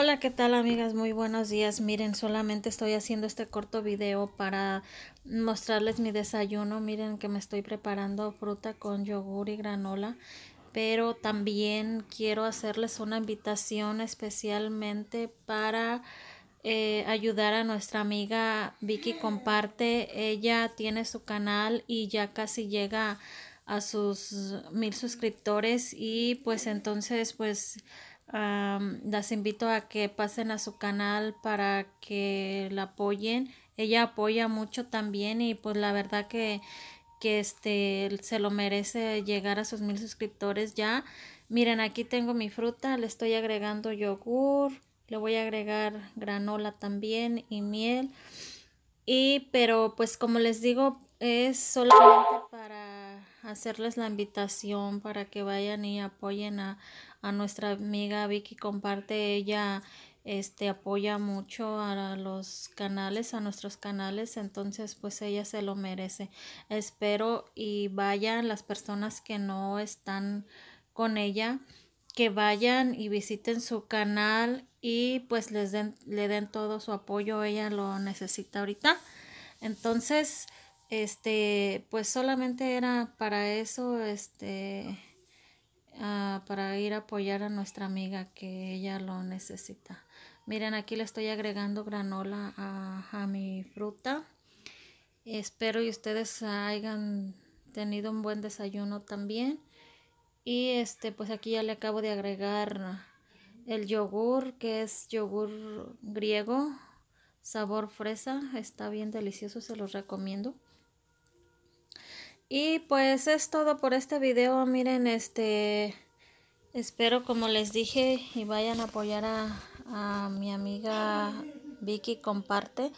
Hola, ¿qué tal amigas? Muy buenos días. Miren, solamente estoy haciendo este corto video para mostrarles mi desayuno. Miren que me estoy preparando fruta con yogur y granola. Pero también quiero hacerles una invitación especialmente para eh, ayudar a nuestra amiga Vicky Comparte. Ella tiene su canal y ya casi llega a sus mil suscriptores y pues entonces pues las invito a que pasen a su canal para que la apoyen. Ella apoya mucho también y pues la verdad que, que este, se lo merece llegar a sus mil suscriptores ya. Miren, aquí tengo mi fruta, le estoy agregando yogur, le voy a agregar granola también y miel. Y pero pues como les digo, es solamente para hacerles la invitación para que vayan y apoyen a, a nuestra amiga Vicky comparte, ella este apoya mucho a los canales, a nuestros canales, entonces pues ella se lo merece. Espero y vayan las personas que no están con ella, que vayan y visiten su canal y pues les den, le den todo su apoyo, ella lo necesita ahorita. Entonces, este, pues solamente era para eso, este, Ah, para ir a apoyar a nuestra amiga que ella lo necesita. Miren, aquí le estoy agregando granola a, mi fruta. Espero y ustedes hayan tenido un buen desayuno también. Y este, pues aquí ya le acabo de agregar el yogur, que es yogur griego, sabor fresa. Está bien delicioso, se los recomiendo. Y pues es todo por este video. Miren, este... Espero, como les dije, y vayan a apoyar a, mi amiga Vicky Comparte.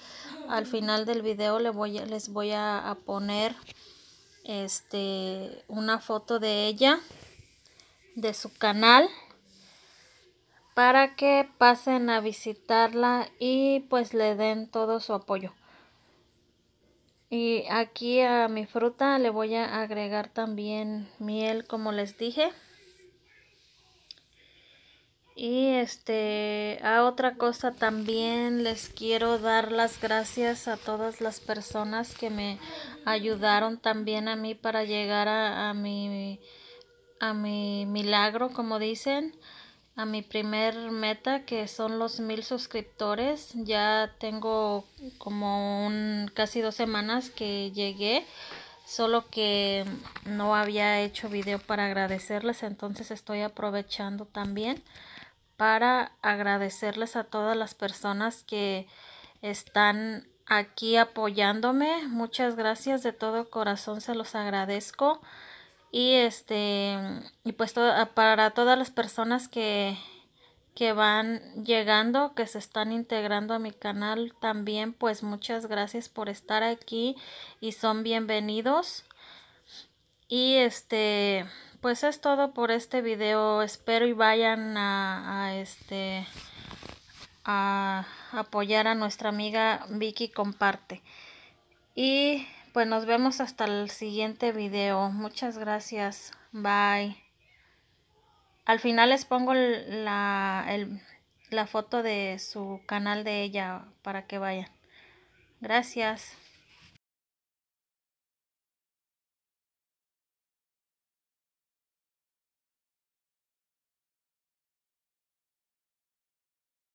Al final del video le voy, les voy a, a poner este, una foto de ella, de su canal para que pasen a visitarla y pues le den todo su apoyo y aquí a mi fruta le voy a agregar también miel como les dije y este a otra cosa también les quiero dar las gracias a todas las personas que me ayudaron también a mí para llegar a, a mi milagro como dicen a mi primer meta que son los mil suscriptores. Ya tengo como un, casi dos semanas que llegué, solo que no había hecho video para agradecerles, entonces estoy aprovechando también para agradecerles a todas las personas que están aquí apoyándome. Muchas gracias de todo corazón, se los agradezco. Y este, y pues para todas las personas que, van llegando, que se están integrando a mi canal también, pues muchas gracias por estar aquí y son bienvenidos. Y este, pues es todo por este video. Espero y vayan a, a este a apoyar a nuestra amiga Vicky Comparte. Y pues nos vemos hasta el siguiente video. Muchas gracias. Bye. Al final les pongo la, la foto de su canal de ella para que vayan. Gracias.